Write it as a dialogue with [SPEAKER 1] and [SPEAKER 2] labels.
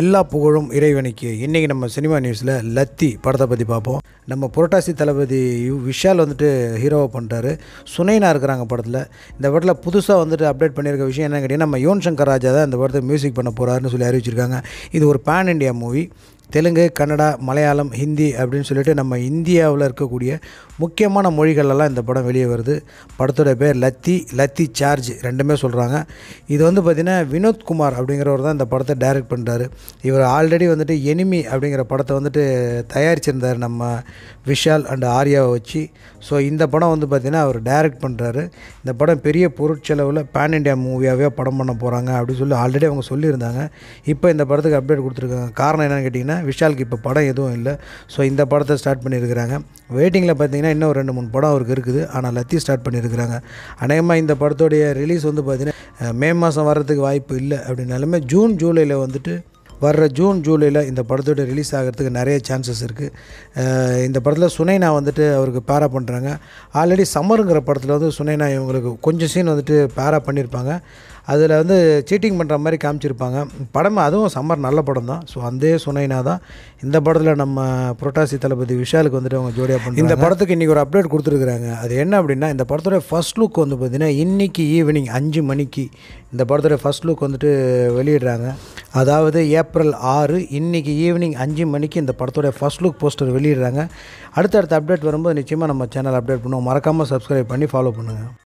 [SPEAKER 1] எல்லா புகழும் இறைவனுக்கு இன்றைக்கி நம்ம சினிமா நியூஸில் லத்தி படத்தை பற்றி பார்ப்போம் நம்ம புரட்டாசி தளபதி விஷால் வந்துட்டு ஹீரோவை பண்ணுறாரு சுனைனா இருக்கிறாங்க படத்தில் இந்த படத்தில் புதுசாக வந்துட்டு அப்டேட் பண்ணியிருக்க விஷயம் என்னென்னு கேட்டிங்கன்னா நம்ம யுவன் சங்கர் ராஜா தான் இந்த படத்தை மியூசிக் பண்ண போகிறாருன்னு சொல்லி அறிவிச்சிருக்காங்க இது ஒரு pan India movie Telugu Kannada Malayalam Hindi அப்படின்னு சொல்லிட்டு நம்ம இந்தியாவில் இருக்கக்கூடிய முக்கியமான மொழிகளெல்லாம் இந்த படம் வெளியே வருது படத்தோட பேர் லத்தி லத்தி சார்ஜ் ரெண்டுமே சொல்கிறாங்க இது வந்து பார்த்திங்கன்னா வினோத்குமார் அப்படிங்கிறவர் தான் இந்த படத்தை டைரக்ட் பண்ணுறாரு இவர் ஆல்ரெடி வந்துட்டு எனிமி அப்படிங்கிற படத்தை வந்துட்டு தயாரிச்சிருந்தார் நம்ம விஷால் அண்ட் ஆர்யாவை வச்சு ஸோ இந்த படம் வந்து பார்த்திங்கன்னா அவர் டைரக்ட் பண்ணுறாரு இந்த படம் பெரிய பொருட்செலவில் பேன் இண்டியா மூவியாகவே படம் பண்ண போகிறாங்க அப்படின்னு சொல்லி ஆல்ரெடி அவங்க சொல்லியிருந்தாங்க இப்போ இந்த படத்துக்கு அப்டேட் கொடுத்துருக்காங்க காரணம் என்னென்னு கேட்டிங்கன்னா விஷாலுக்கு இப்போ படம் எதுவும் இல்லை ஸோ இந்த படத்தை ஸ்டார்ட் பண்ணியிருக்கிறாங்க வெயிட்டிங்கில் பார்த்தீங்கன்னா இன்னும் ஒரு ரெண்டு மூணு படம் அவருக்கு இருக்குது ஆனால் லத்தி ஸ்டார்ட் பண்ணியிருக்கிறாங்க அநேகமாக இந்த படத்தோடைய ரிலீஸ் வந்து பார்த்திங்கன்னா மே மாதம் வர்றதுக்கு வாய்ப்பு இல்லை அப்படின்னாலுமே ஜூன் ஜூலையில் வந்துட்டு வர்ற ஜூன் ஜூலையில் இந்த படத்தோட ரிலீஸ் ஆகிறதுக்கு நிறைய சான்சஸ் இருக்குது இந்த படத்தில் சுனைனா வந்துட்டு அவருக்கு பேரா பண்ணுறாங்க ஆல்ரெடி சம்மருங்கிற படத்தில் வந்து சுனைனா இவங்களுக்கு கொஞ்சம் சீன் வந்துட்டு பேரா பண்ணியிருப்பாங்க அதில் வந்து சீட்டிங் பண்ணுற மாதிரி காமிச்சிருப்பாங்க படம் அதுவும் சம்மர் நல்ல படம் தான் ஸோ அதே சுனைனா தான் இந்த படத்தில் நம்ம புரட்டாசி தளபதி விஷாலுக்கு வந்துட்டு அவங்க ஜோடியாக பண்ணி இந்த படத்துக்கு இன்றைக்கி ஒரு அப்டேட் கொடுத்துருக்குறாங்க அது என்ன அப்படின்னா இந்த படத்தோட ஃபஸ்ட் லுக் வந்து பார்த்திங்கன்னா இன்றைக்கி ஈவினிங் அஞ்சு மணிக்கு இந்த படத்தோடய ஃபஸ்ட் லுக் வந்துட்டு வெளியிடுறாங்க அதாவது ஏப்ரல் ஆறு இன்றைக்கி ஈவினிங் அஞ்சு மணிக்கு இந்த படத்தோடைய ஃபஸ்ட் லுக் போஸ்டர் வெளியிடுறாங்க அடுத்தடுத்த அப்டேட் வரும்போது நிச்சயமாக நம்ம சேனல் அப்டேட் பண்ணுவோம் மறக்காமல் சப்ஸ்கிரைப் பண்ணி ஃபாலோ பண்ணுங்கள்